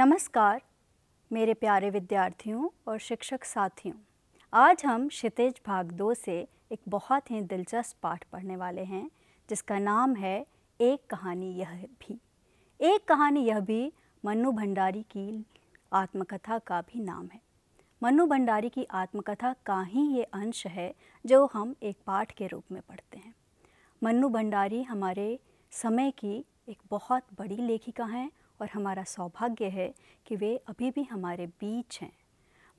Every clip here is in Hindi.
नमस्कार मेरे प्यारे विद्यार्थियों और शिक्षक साथियों आज हम क्षितिज भाग दो से एक बहुत ही दिलचस्प पाठ पढ़ने वाले हैं जिसका नाम है एक कहानी यह भी एक कहानी यह भी मनु भंडारी की आत्मकथा का भी नाम है मनु भंडारी की आत्मकथा का ही ये अंश है जो हम एक पाठ के रूप में पढ़ते हैं मनु भंडारी हमारे समय की एक बहुत बड़ी लेखिका हैं और हमारा सौभाग्य है कि वे अभी भी हमारे बीच हैं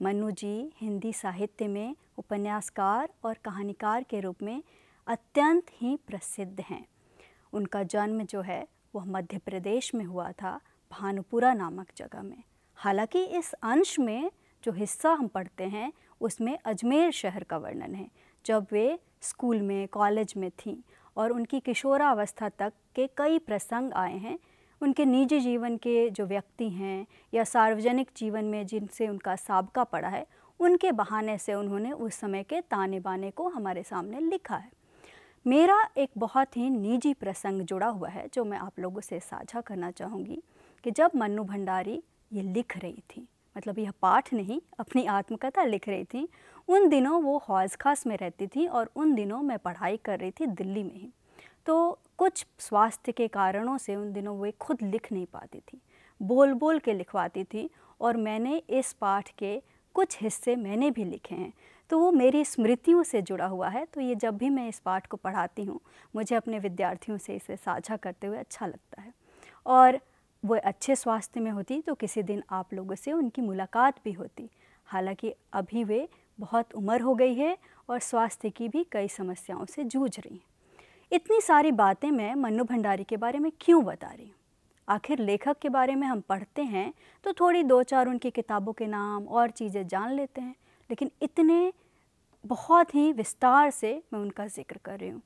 मनु जी हिंदी साहित्य में उपन्यासकार और कहानीकार के रूप में अत्यंत ही प्रसिद्ध हैं उनका जन्म जो है वह मध्य प्रदेश में हुआ था भानुपुरा नामक जगह में हालांकि इस अंश में जो हिस्सा हम पढ़ते हैं उसमें अजमेर शहर का वर्णन है जब वे स्कूल में कॉलेज में थीं और उनकी किशोरावस्था तक के कई प्रसंग आए हैं उनके निजी जीवन के जो व्यक्ति हैं या सार्वजनिक जीवन में जिनसे उनका सबका पड़ा है उनके बहाने से उन्होंने उस समय के ताने बाने को हमारे सामने लिखा है मेरा एक बहुत ही निजी प्रसंग जुड़ा हुआ है जो मैं आप लोगों से साझा करना चाहूँगी कि जब मन्नू भंडारी ये लिख रही थी मतलब यह पाठ नहीं अपनी आत्मकथा लिख रही थी उन दिनों वो हौज खास में रहती थी और उन दिनों मैं पढ़ाई कर रही थी दिल्ली में ही तो कुछ स्वास्थ्य के कारणों से उन दिनों वे खुद लिख नहीं पाती थी बोल बोल के लिखवाती थी और मैंने इस पाठ के कुछ हिस्से मैंने भी लिखे हैं तो वो मेरी स्मृतियों से जुड़ा हुआ है तो ये जब भी मैं इस पाठ को पढ़ाती हूँ मुझे अपने विद्यार्थियों से इसे साझा करते हुए अच्छा लगता है और वो अच्छे स्वास्थ्य में होती तो किसी दिन आप लोगों से उनकी मुलाकात भी होती हालांकि अभी वे बहुत उम्र हो गई है और स्वास्थ्य की भी कई समस्याओं से जूझ रही हैं इतनी सारी बातें मैं मन्नू भंडारी के बारे में क्यों बता रही हूँ आखिर लेखक के बारे में हम पढ़ते हैं तो थोड़ी दो चार उनकी किताबों के नाम और चीज़ें जान लेते हैं लेकिन इतने बहुत ही विस्तार से मैं उनका जिक्र कर रही हूँ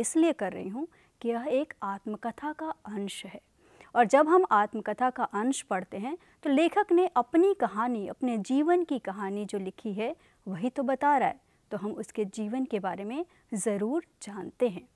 इसलिए कर रही हूँ कि यह एक आत्मकथा का अंश है और जब हम आत्मकथा का अंश पढ़ते हैं तो लेखक ने अपनी कहानी अपने जीवन की कहानी जो लिखी है वही तो बता रहा है तो हम उसके जीवन के बारे में ज़रूर जानते हैं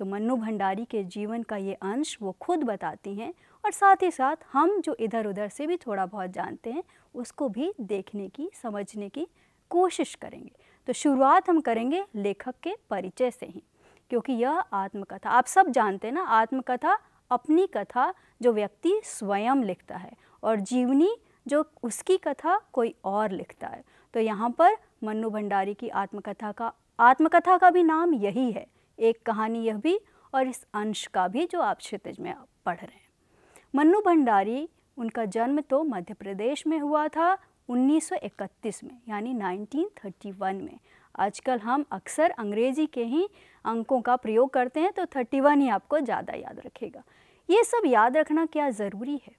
तो मन्नू भंडारी के जीवन का ये अंश वो खुद बताती हैं और साथ ही साथ हम जो इधर उधर से भी थोड़ा बहुत जानते हैं उसको भी देखने की समझने की कोशिश करेंगे तो शुरुआत हम करेंगे लेखक के परिचय से ही क्योंकि यह आत्मकथा आप सब जानते हैं ना आत्मकथा अपनी कथा जो व्यक्ति स्वयं लिखता है और जीवनी जो उसकी कथा कोई और लिखता है तो यहाँ पर मन्नू भंडारी की आत्मकथा का आत्मकथा का भी नाम यही है एक कहानी यह भी और इस अंश का भी जो आप क्षितिज में पढ़ रहे हैं मन्नू भंडारी उनका जन्म तो मध्य प्रदेश में हुआ था 1931 में यानी 1931 में आजकल हम अक्सर अंग्रेजी के ही अंकों का प्रयोग करते हैं तो 31 ही आपको ज़्यादा याद रखेगा ये सब याद रखना क्या ज़रूरी है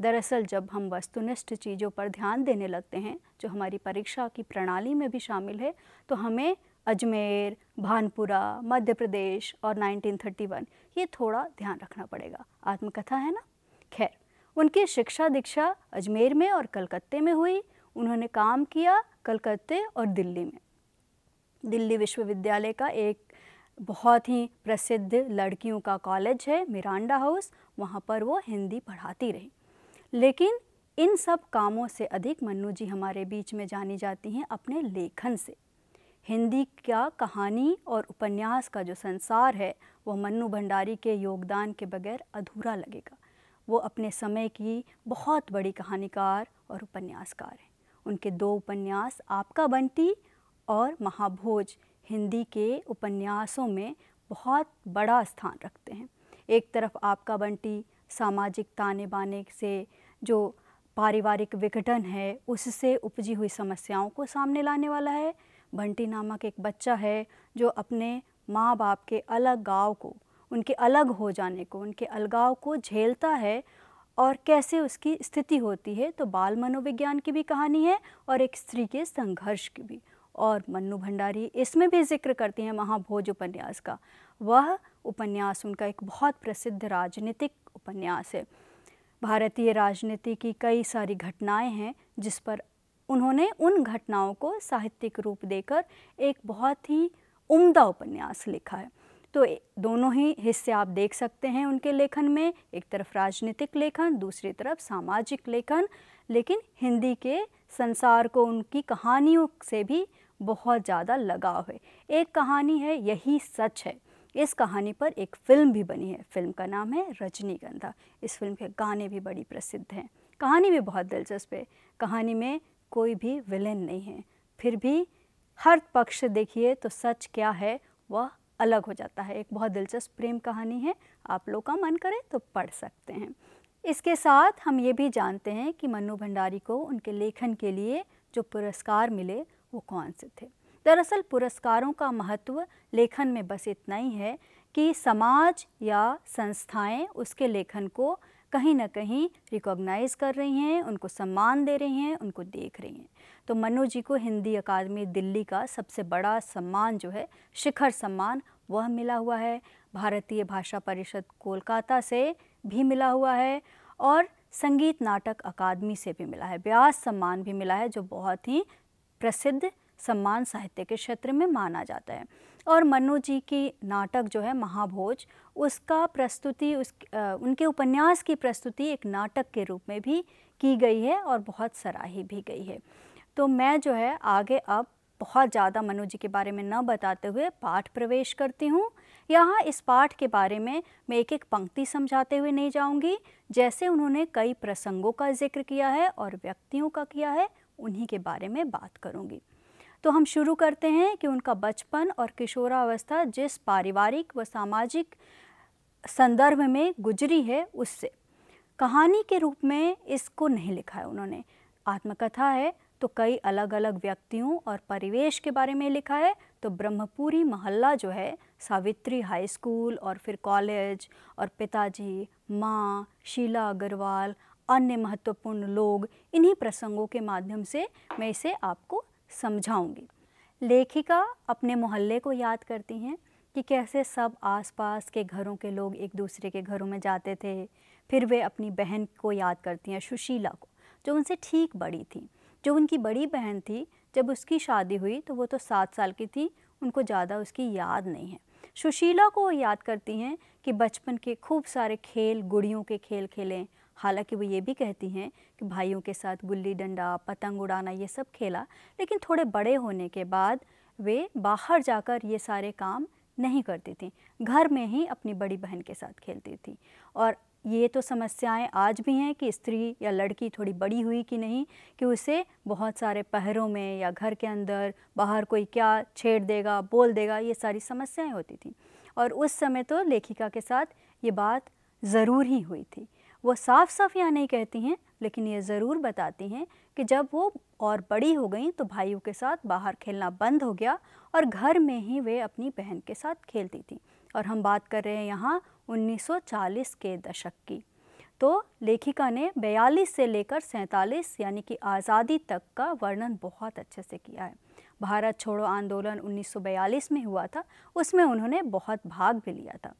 दरअसल जब हम वस्तुनिष्ठ चीज़ों पर ध्यान देने लगते हैं जो हमारी परीक्षा की प्रणाली में भी शामिल है तो हमें अजमेर भानपुरा मध्य प्रदेश और 1931 ये थोड़ा ध्यान रखना पड़ेगा आत्मकथा है ना खैर उनकी शिक्षा दीक्षा अजमेर में और कलकत्ते में हुई उन्होंने काम किया कलकत्ते और दिल्ली में दिल्ली विश्वविद्यालय का एक बहुत ही प्रसिद्ध लड़कियों का कॉलेज है मिरांडा हाउस वहाँ पर वो हिंदी पढ़ाती रही लेकिन इन सब कामों से अधिक मन्नू जी हमारे बीच में जानी जाती हैं अपने लेखन से हिंदी का कहानी और उपन्यास का जो संसार है वह मन्नू भंडारी के योगदान के बगैर अधूरा लगेगा वो अपने समय की बहुत बड़ी कहानीकार और उपन्यासकार हैं उनके दो उपन्यास आपका बंटी और महाभोज हिंदी के उपन्यासों में बहुत बड़ा स्थान रखते हैं एक तरफ आपका बंटी सामाजिक ताने बाने से जो पारिवारिक विघटन है उससे उपजी हुई समस्याओं को सामने लाने वाला है भंटी नामक एक बच्चा है जो अपने माँ बाप के अलग गाँव को उनके अलग हो जाने को उनके अलगाव को झेलता है और कैसे उसकी स्थिति होती है तो बाल मनोविज्ञान की भी कहानी है और एक स्त्री के संघर्ष की भी और मन्नू भंडारी इसमें भी जिक्र करती हैं महाभोज उपन्यास का वह उपन्यास उनका एक बहुत प्रसिद्ध राजनीतिक उपन्यास है भारतीय राजनीति की कई सारी घटनाएं हैं जिस पर उन्होंने उन घटनाओं को साहित्यिक रूप देकर एक बहुत ही उम्दा उपन्यास लिखा है तो दोनों ही हिस्से आप देख सकते हैं उनके लेखन में एक तरफ राजनीतिक लेखन दूसरी तरफ सामाजिक लेखन लेकिन हिंदी के संसार को उनकी कहानियों से भी बहुत ज़्यादा लगाव है एक कहानी है यही सच है इस कहानी पर एक फिल्म भी बनी है फिल्म का नाम है रजनीगंधा इस फिल्म के गाने भी बड़ी प्रसिद्ध हैं कहानी भी बहुत दिलचस्प है कहानी में कोई भी विलेन नहीं है फिर भी हर पक्ष से देखिए तो सच क्या है वह अलग हो जाता है एक बहुत दिलचस्प प्रेम कहानी है आप लोग का मन करें तो पढ़ सकते हैं इसके साथ हम ये भी जानते हैं कि मन्नू भंडारी को उनके लेखन के लिए जो पुरस्कार मिले वो कौन से थे दरअसल पुरस्कारों का महत्व लेखन में बस इतना ही है कि समाज या संस्थाएं उसके लेखन को कहीं ना कहीं रिकॉग्नाइज़ कर रही हैं उनको सम्मान दे रही हैं उनको देख रही हैं तो मनु जी को हिंदी अकादमी दिल्ली का सबसे बड़ा सम्मान जो है शिखर सम्मान वह मिला हुआ है भारतीय भाषा परिषद कोलकाता से भी मिला हुआ है और संगीत नाटक अकादमी से भी मिला है ब्यास सम्मान भी मिला है जो बहुत ही प्रसिद्ध सम्मान साहित्य के क्षेत्र में माना जाता है और मनु जी की नाटक जो है महाभोज उसका प्रस्तुति उस उनके उपन्यास की प्रस्तुति एक नाटक के रूप में भी की गई है और बहुत सराही भी गई है तो मैं जो है आगे अब बहुत ज़्यादा मनु जी के बारे में न बताते हुए पाठ प्रवेश करती हूँ यहाँ इस पाठ के बारे में मैं एक एक पंक्ति समझाते हुए नहीं जाऊँगी जैसे उन्होंने कई प्रसंगों का जिक्र किया है और व्यक्तियों का किया है उन्हीं के बारे में बात करूँगी तो हम शुरू करते हैं कि उनका बचपन और किशोरावस्था जिस पारिवारिक व सामाजिक संदर्भ में गुजरी है उससे कहानी के रूप में इसको नहीं लिखा है उन्होंने आत्मकथा है तो कई अलग अलग व्यक्तियों और परिवेश के बारे में लिखा है तो ब्रह्मपुरी मोहल्ला जो है सावित्री हाई स्कूल और फिर कॉलेज और पिताजी माँ शीला अग्रवाल अन्य महत्वपूर्ण लोग इन्हीं प्रसंगों के माध्यम से मैं इसे आपको समझाऊंगी लेखिका अपने मोहल्ले को याद करती हैं कि कैसे सब आसपास के घरों के लोग एक दूसरे के घरों में जाते थे फिर वे अपनी बहन को याद करती हैं सुशीला को जो उनसे ठीक बड़ी थी जो उनकी बड़ी बहन थी जब उसकी शादी हुई तो वो तो सात साल की थी उनको ज़्यादा उसकी याद नहीं है सुशीला को याद करती हैं कि बचपन के खूब सारे खेल गुड़ियों के खेल खेलें हालांकि वो ये भी कहती हैं कि भाइयों के साथ गुल्ली डंडा पतंग उड़ाना ये सब खेला लेकिन थोड़े बड़े होने के बाद वे बाहर जाकर ये सारे काम नहीं करती थी घर में ही अपनी बड़ी बहन के साथ खेलती थी और ये तो समस्याएं आज भी हैं कि स्त्री या लड़की थोड़ी बड़ी हुई कि नहीं कि उसे बहुत सारे पहरों में या घर के अंदर बाहर कोई क्या छेड़ देगा बोल देगा ये सारी समस्याएं होती थी और उस समय तो लेखिका के साथ ये बात ज़रूर ही हुई थी वो साफ साफ यहाँ नहीं कहती हैं लेकिन ये ज़रूर बताती हैं कि जब वो और बड़ी हो गई तो भाइयों के साथ बाहर खेलना बंद हो गया और घर में ही वे अपनी बहन के साथ खेलती थी और हम बात कर रहे हैं यहाँ 1940 के दशक की तो लेखिका ने 42 से लेकर सैंतालीस यानी कि आज़ादी तक का वर्णन बहुत अच्छे से किया है भारत छोड़ो आंदोलन 1942 में हुआ था उसमें उन्होंने बहुत भाग भी लिया था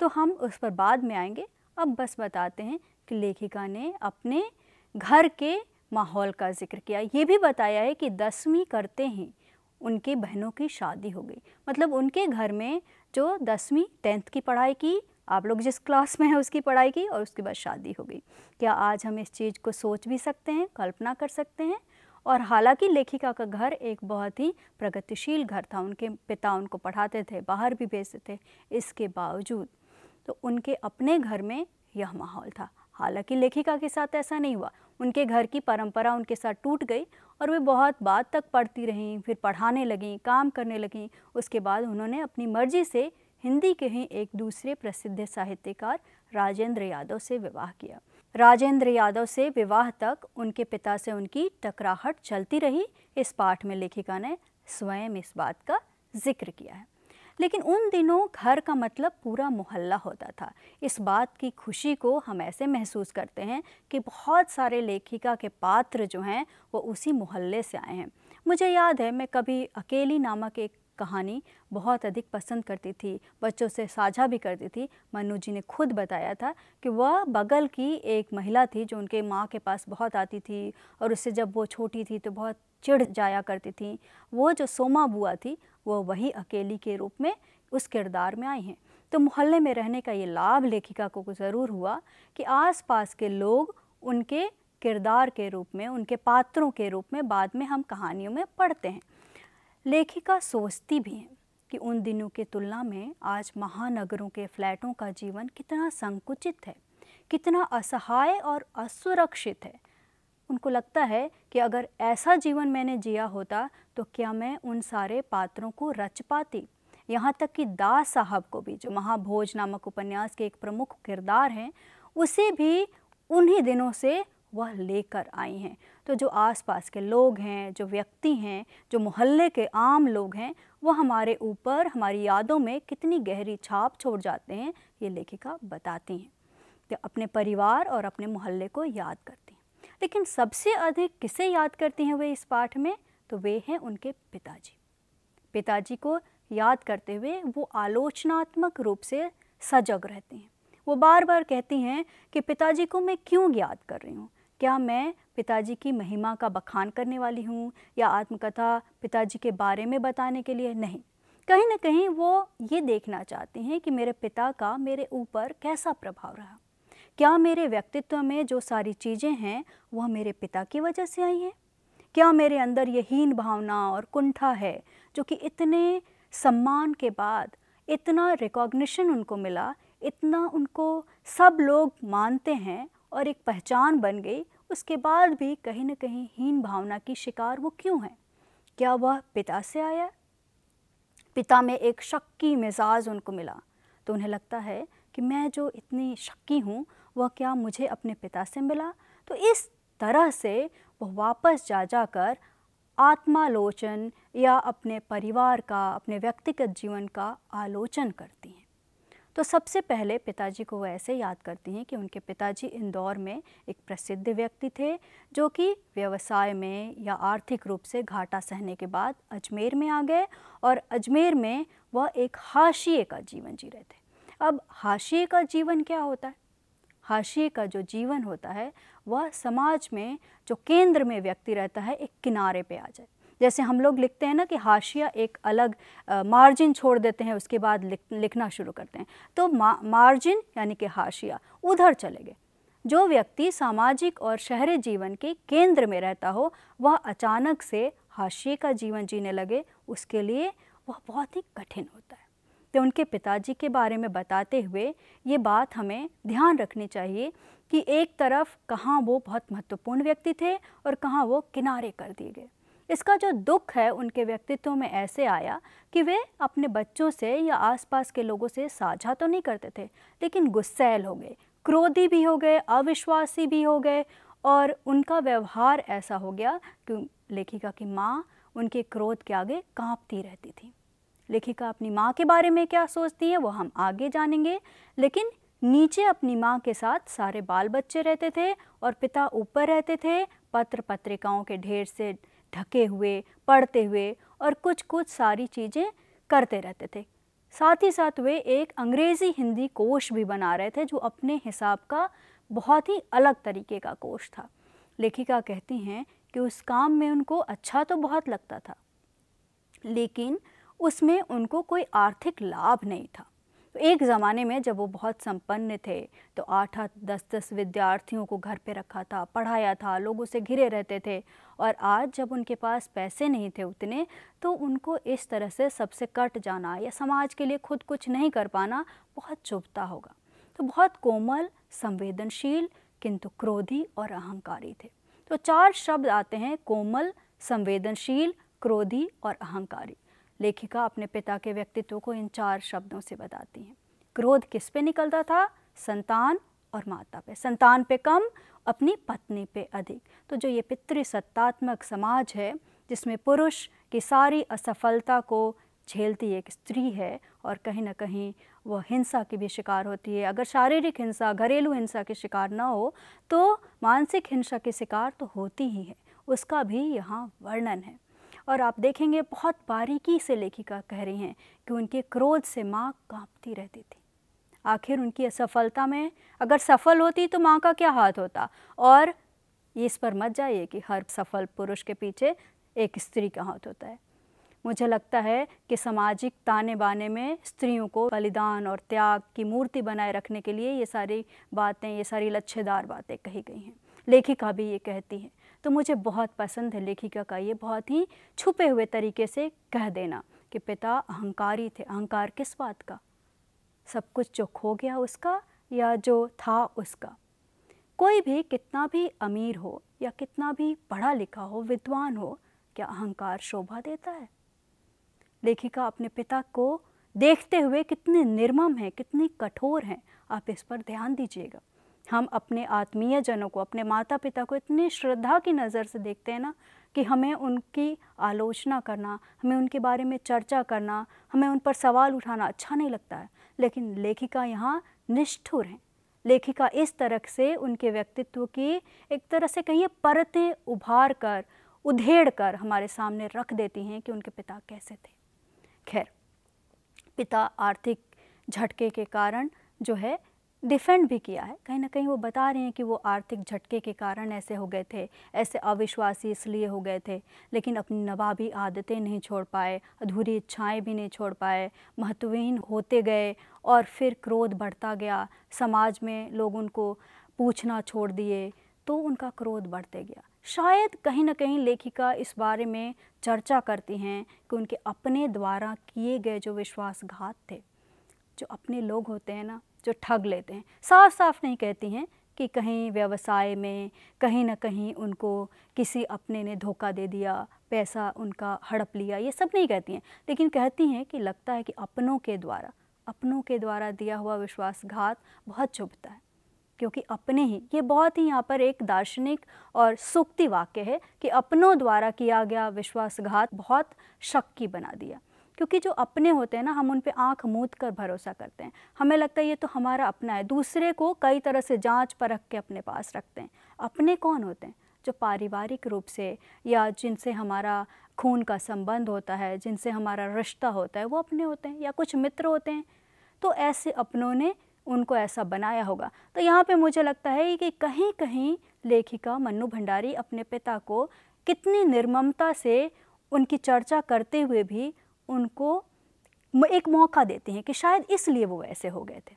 तो हम उस पर बाद में आएंगे अब बस बताते हैं कि लेखिका ने अपने घर के माहौल का जिक्र किया ये भी बताया है कि दसवीं करते ही उनकी बहनों की शादी हो गई मतलब उनके घर में जो दसवीं टेंथ की पढ़ाई की आप लोग जिस क्लास में हैं उसकी पढ़ाई की और उसके बाद शादी हो गई क्या आज हम इस चीज़ को सोच भी सकते हैं कल्पना कर सकते हैं और हालांकि लेखिका का घर एक बहुत ही प्रगतिशील घर था उनके पिता उनको पढ़ाते थे बाहर भी भेजते थे इसके बावजूद तो उनके अपने घर में यह माहौल था हालांकि लेखिका के साथ ऐसा नहीं हुआ उनके घर की परंपरा उनके साथ टूट गई और वे बहुत बाद तक पढ़ती रहीं फिर पढ़ाने लगीं काम करने लगीं उसके बाद उन्होंने अपनी मर्जी से हिंदी के ही एक दूसरे प्रसिद्ध साहित्यकार राजेंद्र यादव से विवाह किया राजेंद्र यादव से विवाह तक उनके पिता से उनकी टकराहट चलती रही इस पाठ में लेखिका ने स्वयं इस बात का जिक्र किया है लेकिन उन दिनों घर का मतलब पूरा मोहल्ला होता था इस बात की खुशी को हम ऐसे महसूस करते हैं कि बहुत सारे लेखिका के पात्र जो हैं वो उसी मोहल्ले से आए हैं मुझे याद है मैं कभी अकेली नामक एक कहानी बहुत अधिक पसंद करती थी बच्चों से साझा भी करती थी मनु जी ने खुद बताया था कि वह बगल की एक महिला थी जो उनके माँ के पास बहुत आती थी और उससे जब वो छोटी थी तो बहुत चिढ़ जाया करती थी वो जो सोमा बुआ थी वो वहीं अकेली के रूप में उस किरदार में आई हैं तो मोहल्ले में रहने का ये लाभ लेखिका को ज़रूर हुआ कि आसपास के लोग उनके किरदार के रूप में उनके पात्रों के रूप में बाद में हम कहानियों में पढ़ते हैं लेखिका सोचती भी हैं कि उन दिनों की तुलना में आज महानगरों के फ्लैटों का जीवन कितना संकुचित है कितना असहाय और असुरक्षित है उनको लगता है कि अगर ऐसा जीवन मैंने जिया होता तो क्या मैं उन सारे पात्रों को रच पाती यहाँ तक कि दास साहब को भी जो महाभोज नामक उपन्यास के एक प्रमुख किरदार हैं उसे भी उन्हीं दिनों से वह लेकर आई हैं तो जो आसपास के लोग हैं जो व्यक्ति हैं जो मोहल्ले के आम लोग हैं वह हमारे ऊपर हमारी यादों में कितनी गहरी छाप छोड़ जाते हैं ये लेखिका बताती हैं तो अपने परिवार और अपने मोहल्ले को याद करती लेकिन सबसे अधिक किसे याद करते हैं वे इस पाठ में तो वे हैं उनके पिताजी पिताजी को याद करते हुए वो आलोचनात्मक रूप से सजग रहते हैं वो बार बार कहती हैं कि पिताजी को मैं क्यों याद कर रही हूँ क्या मैं पिताजी की महिमा का बखान करने वाली हूँ या आत्मकथा पिताजी के बारे में बताने के लिए नहीं कहीं ना कहीं वो ये देखना चाहते हैं कि मेरे पिता का मेरे ऊपर कैसा प्रभाव रहा क्या मेरे व्यक्तित्व में जो सारी चीज़ें हैं वह मेरे पिता की वजह से आई हैं क्या मेरे अंदर यह हीन भावना और कुंठा है जो कि इतने सम्मान के बाद इतना रिकॉग्निशन उनको मिला इतना उनको सब लोग मानते हैं और एक पहचान बन गई उसके बाद भी कहीं ना कहीं हीन भावना की शिकार वो क्यों है क्या वह पिता से आया पिता में एक शक्की मिजाज उनको मिला तो उन्हें लगता है कि मैं जो इतनी शक्की हूँ वह क्या मुझे अपने पिता से मिला तो इस तरह से वह वापस जा जाकर आत्मालोचन या अपने परिवार का अपने व्यक्तिगत जीवन का आलोचन करती हैं तो सबसे पहले पिताजी को वह ऐसे याद करती हैं कि उनके पिताजी इंदौर में एक प्रसिद्ध व्यक्ति थे जो कि व्यवसाय में या आर्थिक रूप से घाटा सहने के बाद अजमेर में आ गए और अजमेर में वह एक हाशिए का जीवन जी रहे थे अब हाशिए का जीवन क्या होता है हाशिए का जो जीवन होता है वह समाज में जो केंद्र में व्यक्ति रहता है एक किनारे पे आ जाए जैसे हम लोग लिखते हैं ना कि हाशिया एक अलग मार्जिन छोड़ देते हैं उसके बाद लिख, लिखना शुरू करते हैं तो मा, मार्जिन यानी कि हाशिया उधर चले गए जो व्यक्ति सामाजिक और शहरी जीवन के केंद्र में रहता हो वह अचानक से हाशिए का जीवन जीने लगे उसके लिए वह बहुत ही कठिन होता है तो उनके पिताजी के बारे में बताते हुए ये बात हमें ध्यान रखनी चाहिए कि एक तरफ कहाँ वो बहुत महत्वपूर्ण व्यक्ति थे और कहाँ वो किनारे कर दिए गए इसका जो दुख है उनके व्यक्तित्व में ऐसे आया कि वे अपने बच्चों से या आसपास के लोगों से साझा तो नहीं करते थे लेकिन गुस्सैल हो गए क्रोधी भी हो गए अविश्वासी भी हो गए और उनका व्यवहार ऐसा हो गया कि लेखिका की माँ उनके क्रोध के आगे कांपती रहती थी लेखिका अपनी माँ के बारे में क्या सोचती है वो हम आगे जानेंगे लेकिन नीचे अपनी माँ के साथ सारे बाल बच्चे रहते थे और पिता ऊपर रहते थे पत्र पत्रिकाओं के ढेर से ढके हुए पढ़ते हुए और कुछ कुछ सारी चीज़ें करते रहते थे साथ ही साथ वे एक अंग्रेज़ी हिंदी कोश भी बना रहे थे जो अपने हिसाब का बहुत ही अलग तरीके का कोश था लेखिका कहती हैं कि उस काम में उनको अच्छा तो बहुत लगता था लेकिन उसमें उनको कोई आर्थिक लाभ नहीं था तो एक ज़माने में जब वो बहुत संपन्न थे तो आठ आठ दस दस विद्यार्थियों को घर पे रखा था पढ़ाया था लोग उसे घिरे रहते थे और आज जब उनके पास पैसे नहीं थे उतने तो उनको इस तरह से सबसे कट जाना या समाज के लिए खुद कुछ नहीं कर पाना बहुत चुभता होगा तो बहुत कोमल संवेदनशील किंतु क्रोधी और अहंकारी थे तो चार शब्द आते हैं कोमल संवेदनशील क्रोधी और अहंकारी लेखिका अपने पिता के व्यक्तित्व को इन चार शब्दों से बताती हैं क्रोध किस पे निकलता था संतान और माता पे संतान पे कम अपनी पत्नी पे अधिक तो जो ये पितृसत्तात्मक समाज है जिसमें पुरुष की सारी असफलता को झेलती एक स्त्री है और कहीं ना कहीं वह हिंसा की भी शिकार होती है अगर शारीरिक हिंसा घरेलू हिंसा के शिकार ना हो तो मानसिक हिंसा के शिकार तो होती ही है उसका भी यहाँ वर्णन है और आप देखेंगे बहुत बारीकी से लेखिका कह रही हैं कि उनके क्रोध से माँ कांपती रहती थी आखिर उनकी असफलता में अगर सफल होती तो माँ का क्या हाथ होता और इस पर मत जाइए कि हर सफल पुरुष के पीछे एक स्त्री का हाथ होता है मुझे लगता है कि सामाजिक ताने बाने में स्त्रियों को बलिदान और त्याग की मूर्ति बनाए रखने के लिए ये सारी बातें ये सारी लच्छेदार बातें कही गई हैं लेखिका भी ये कहती है तो मुझे बहुत पसंद है लेखिका का ये बहुत ही छुपे हुए तरीके से कह देना कि पिता अहंकारी थे अहंकार किस बात का सब कुछ जो खो गया उसका या जो था उसका कोई भी कितना भी अमीर हो या कितना भी पढ़ा लिखा हो विद्वान हो क्या अहंकार शोभा देता है लेखिका अपने पिता को देखते हुए कितने निर्मम हैं कितने कठोर हैं आप इस पर ध्यान दीजिएगा हम अपने आत्मीय जनों को अपने माता पिता को इतनी श्रद्धा की नज़र से देखते हैं ना कि हमें उनकी आलोचना करना हमें उनके बारे में चर्चा करना हमें उन पर सवाल उठाना अच्छा नहीं लगता है लेकिन लेखिका यहाँ निष्ठुर हैं लेखिका इस तरह से उनके व्यक्तित्व की एक तरह से कहिए परतें उभार कर उधेड़ कर हमारे सामने रख देती हैं कि उनके पिता कैसे थे खैर पिता आर्थिक झटके के कारण जो है डिफेंड भी किया है कहीं ना कहीं वो बता रहे हैं कि वो आर्थिक झटके के कारण ऐसे हो गए थे ऐसे अविश्वासी इसलिए हो गए थे लेकिन अपनी नवाबी आदतें नहीं छोड़ पाए अधूरी इच्छाएं भी नहीं छोड़ पाए महत्वहीन होते गए और फिर क्रोध बढ़ता गया समाज में लोग उनको पूछना छोड़ दिए तो उनका क्रोध बढ़ते गया शायद कहीं ना कहीं लेखिका इस बारे में चर्चा करती हैं कि उनके अपने द्वारा किए गए जो विश्वासघात थे जो अपने लोग होते हैं ना जो ठग लेते हैं साफ साफ नहीं कहती हैं कि कहीं व्यवसाय में कहीं ना कहीं उनको किसी अपने ने धोखा दे दिया पैसा उनका हड़प लिया ये सब नहीं कहती हैं लेकिन कहती हैं कि लगता है कि अपनों के द्वारा अपनों के द्वारा दिया हुआ विश्वासघात बहुत चुभता है क्योंकि अपने ही ये बहुत ही यहाँ पर एक दार्शनिक और सूक्ति वाक्य है कि अपनों द्वारा किया गया विश्वासघात बहुत शक की बना दिया क्योंकि जो अपने होते हैं ना हम उन पर आँख मूद कर भरोसा करते हैं हमें लगता है ये तो हमारा अपना है दूसरे को कई तरह से जाँच परख के अपने पास रखते हैं अपने कौन होते हैं जो पारिवारिक रूप से या जिनसे हमारा खून का संबंध होता है जिनसे हमारा रिश्ता होता है वो अपने होते हैं या कुछ मित्र होते हैं तो ऐसे अपनों ने उनको ऐसा बनाया होगा तो यहाँ पे मुझे लगता है कि कहीं कहीं लेखिका मन्नू भंडारी अपने पिता को कितनी निर्ममता से उनकी चर्चा करते हुए भी उनको एक मौका देती हैं कि शायद इसलिए वो ऐसे हो गए थे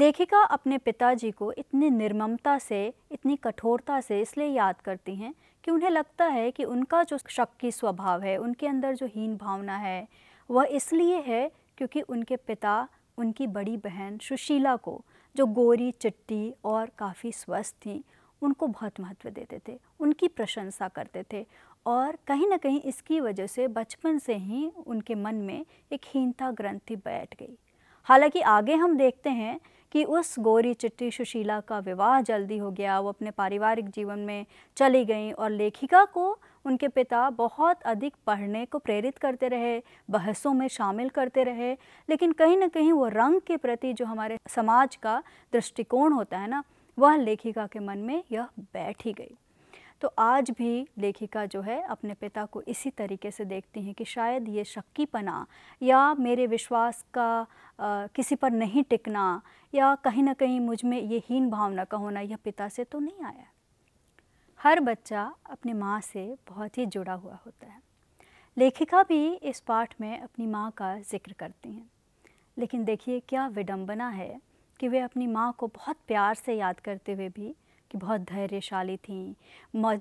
लेखिका अपने पिताजी को इतनी निर्ममता से इतनी कठोरता से इसलिए याद करती हैं कि उन्हें लगता है कि उनका जो शक की स्वभाव है उनके अंदर जो हीन भावना है वह इसलिए है क्योंकि उनके पिता उनकी बड़ी बहन सुशीला को जो गोरी चिट्टी और काफ़ी स्वस्थ थी उनको बहुत महत्व देते थे उनकी प्रशंसा करते थे और कहीं ना कहीं इसकी वजह से बचपन से ही उनके मन में एक हीनता ग्रंथि बैठ गई हालांकि आगे हम देखते हैं कि उस गोरी चिट्टी सुशीला का विवाह जल्दी हो गया वो अपने पारिवारिक जीवन में चली गई और लेखिका को उनके पिता बहुत अधिक पढ़ने को प्रेरित करते रहे बहसों में शामिल करते रहे लेकिन कहीं ना कहीं वो रंग के प्रति जो हमारे समाज का दृष्टिकोण होता है ना वह लेखिका के मन में यह बैठ ही गई तो आज भी लेखिका जो है अपने पिता को इसी तरीके से देखती हैं कि शायद ये शक्कीपना या मेरे विश्वास का आ, किसी पर नहीं टिकना या कहीं ना कहीं मुझ में ये हीन भावना का होना यह पिता से तो नहीं आया हर बच्चा अपनी माँ से बहुत ही जुड़ा हुआ होता है लेखिका भी इस पाठ में अपनी माँ का जिक्र करती हैं लेकिन देखिए क्या विडम्बना है कि वे अपनी माँ को बहुत प्यार से याद करते हुए भी कि बहुत धैर्यशाली थीं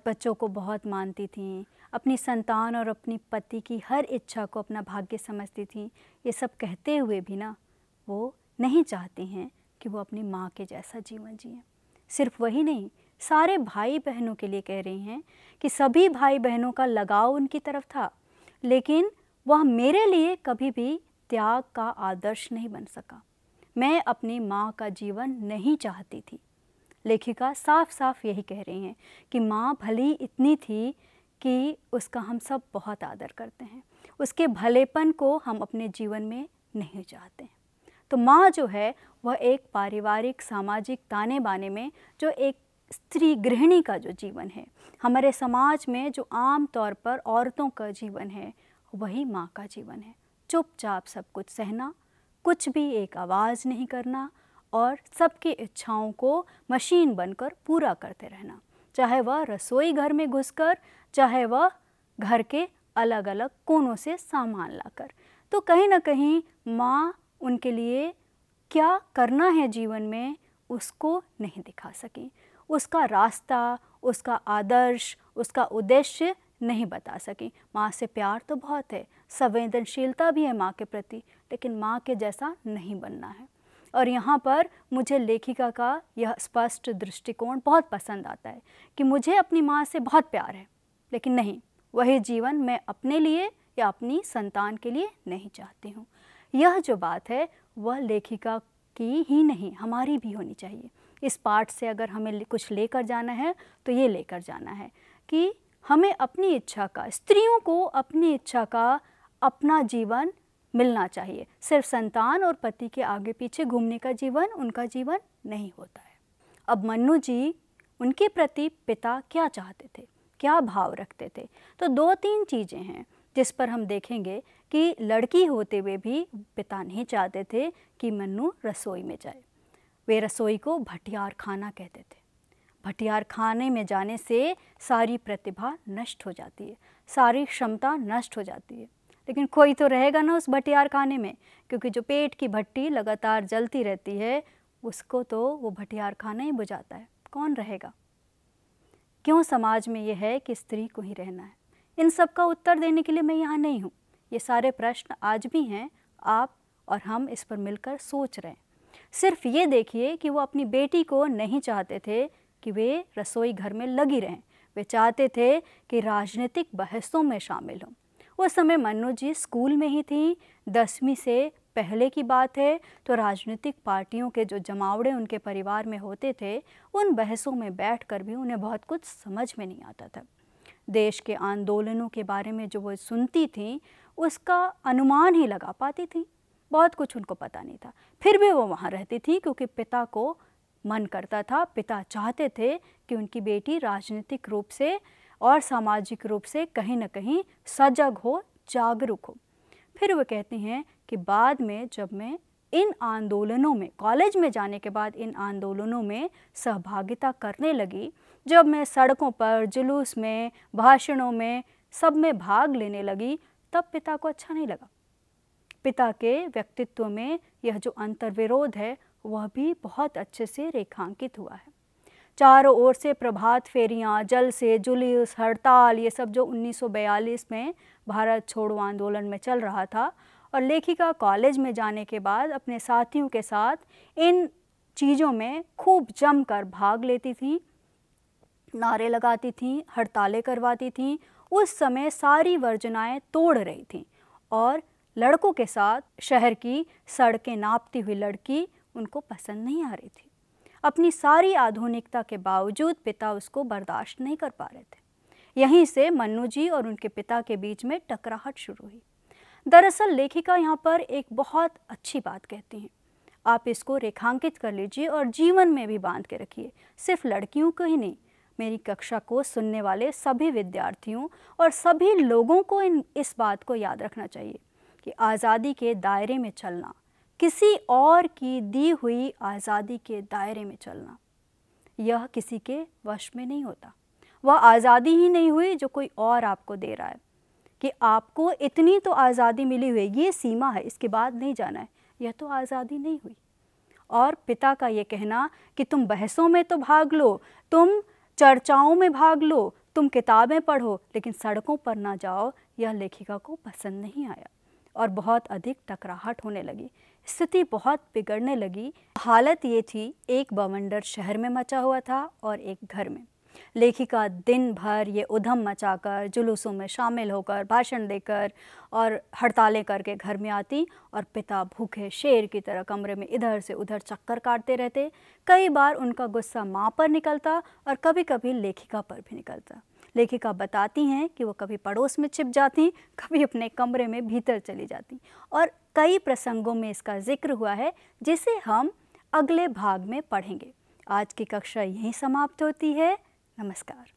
बच्चों को बहुत मानती थीं अपनी संतान और अपनी पति की हर इच्छा को अपना भाग्य समझती थीं ये सब कहते हुए भी ना वो नहीं चाहती हैं कि वो अपनी माँ के जैसा जीवन जिए सिर्फ वही नहीं सारे भाई बहनों के लिए कह रही हैं कि सभी भाई बहनों का लगाव उनकी तरफ था लेकिन वह मेरे लिए कभी भी त्याग का आदर्श नहीं बन सका मैं अपनी माँ का जीवन नहीं चाहती थी लेखिका साफ साफ यही कह रही हैं कि माँ भली इतनी थी कि उसका हम सब बहुत आदर करते हैं उसके भलेपन को हम अपने जीवन में नहीं चाहते तो माँ जो है वह एक पारिवारिक सामाजिक ताने बाने में जो एक स्त्री गृहिणी का जो जीवन है हमारे समाज में जो आम तौर पर औरतों का जीवन है वही माँ का जीवन है चुपचाप सब कुछ सहना कुछ भी एक आवाज़ नहीं करना और सबकी इच्छाओं को मशीन बनकर पूरा करते रहना चाहे वह रसोई घर में घुसकर चाहे वह घर के अलग अलग कोनों से सामान लाकर तो कहीं ना कहीं माँ उनके लिए क्या करना है जीवन में उसको नहीं दिखा सकी उसका रास्ता उसका आदर्श उसका उद्देश्य नहीं बता सकी माँ से प्यार तो बहुत है संवेदनशीलता भी है माँ के प्रति लेकिन माँ के जैसा नहीं बनना है और यहाँ पर मुझे लेखिका का यह स्पष्ट दृष्टिकोण बहुत पसंद आता है कि मुझे अपनी माँ से बहुत प्यार है लेकिन नहीं वही जीवन मैं अपने लिए या अपनी संतान के लिए नहीं चाहती हूँ यह जो बात है वह लेखिका की ही नहीं हमारी भी होनी चाहिए इस पाठ से अगर हमें कुछ लेकर जाना है तो ये लेकर जाना है कि हमें अपनी इच्छा का स्त्रियों को अपनी इच्छा का अपना जीवन मिलना चाहिए सिर्फ संतान और पति के आगे पीछे घूमने का जीवन उनका जीवन नहीं होता है अब मनु जी उनके प्रति पिता क्या चाहते थे क्या भाव रखते थे तो दो तीन चीज़ें हैं जिस पर हम देखेंगे कि लड़की होते हुए भी पिता नहीं चाहते थे कि मनु रसोई में जाए वे रसोई को भटियार खाना कहते थे भटियार खाने में जाने से सारी प्रतिभा नष्ट हो जाती है सारी क्षमता नष्ट हो जाती है लेकिन कोई तो रहेगा ना उस भटियार खाने में क्योंकि जो पेट की भट्टी लगातार जलती रहती है उसको तो वो भटियार खाना ही बुझाता है कौन रहेगा क्यों समाज में यह है कि स्त्री को ही रहना है इन सब का उत्तर देने के लिए मैं यहाँ नहीं हूँ ये सारे प्रश्न आज भी हैं आप और हम इस पर मिलकर सोच रहे हैं सिर्फ ये देखिए कि वो अपनी बेटी को नहीं चाहते थे कि वे रसोई घर में लगी रहें वे चाहते थे कि राजनीतिक बहसों में शामिल हों उस समय मन्नू जी स्कूल में ही थी दसवीं से पहले की बात है तो राजनीतिक पार्टियों के जो जमावड़े उनके परिवार में होते थे उन बहसों में बैठकर भी उन्हें बहुत कुछ समझ में नहीं आता था देश के आंदोलनों के बारे में जो वो सुनती थी उसका अनुमान ही लगा पाती थी बहुत कुछ उनको पता नहीं था फिर भी वो वहाँ रहती थी क्योंकि पिता को मन करता था पिता चाहते थे कि उनकी बेटी राजनीतिक रूप से और सामाजिक रूप से कहीं ना कहीं सजग हो जागरूक हो फिर वे कहते हैं कि बाद में जब मैं इन आंदोलनों में कॉलेज में जाने के बाद इन आंदोलनों में सहभागिता करने लगी जब मैं सड़कों पर जुलूस में भाषणों में सब में भाग लेने लगी तब पिता को अच्छा नहीं लगा पिता के व्यक्तित्व में यह जो अंतर्विरोध है वह भी बहुत अच्छे से रेखांकित हुआ है चारों ओर से प्रभात फेरियाँ जल से जुलूस हड़ताल ये सब जो 1942 में भारत छोड़ो आंदोलन में चल रहा था और लेखिका कॉलेज में जाने के बाद अपने साथियों के साथ इन चीज़ों में खूब जमकर भाग लेती थी नारे लगाती थी हड़तालें करवाती थी उस समय सारी वर्जनाएं तोड़ रही थी और लड़कों के साथ शहर की सड़कें नापती हुई लड़की उनको पसंद नहीं आ रही थी अपनी सारी आधुनिकता के बावजूद पिता उसको बर्दाश्त नहीं कर पा रहे थे यहीं से मन्नू जी और उनके पिता के बीच में टकराहट शुरू हुई दरअसल लेखिका यहाँ पर एक बहुत अच्छी बात कहती हैं आप इसको रेखांकित कर लीजिए और जीवन में भी बांध के रखिए सिर्फ लड़कियों को ही नहीं मेरी कक्षा को सुनने वाले सभी विद्यार्थियों और सभी लोगों को इन इस बात को याद रखना चाहिए कि आज़ादी के दायरे में चलना किसी और की दी हुई आज़ादी के दायरे में चलना यह किसी के वश में नहीं होता वह आज़ादी ही नहीं हुई जो कोई और आपको दे रहा है कि आपको इतनी तो आज़ादी मिली हुई ये सीमा है इसके बाद नहीं जाना है यह तो आज़ादी नहीं हुई और पिता का ये कहना कि तुम बहसों में तो भाग लो तुम चर्चाओं में भाग लो तुम किताबें पढ़ो लेकिन सड़कों पर ना जाओ यह लेखिका को पसंद नहीं आया और बहुत अधिक टकराहट होने लगी स्थिति बहुत बिगड़ने लगी हालत ये थी एक बवंडर शहर में मचा हुआ था और एक घर में लेखिका दिन भर ये उधम मचाकर जुलूसों में शामिल होकर भाषण देकर और हड़तालें करके घर में आती और पिता भूखे शेर की तरह कमरे में इधर से उधर चक्कर काटते रहते कई बार उनका गुस्सा माँ पर निकलता और कभी कभी लेखिका पर भी निकलता लेखिका बताती हैं कि वो कभी पड़ोस में छिप जाती कभी अपने कमरे में भीतर चली जाती और कई प्रसंगों में इसका जिक्र हुआ है जिसे हम अगले भाग में पढ़ेंगे आज की कक्षा यहीं समाप्त होती है नमस्कार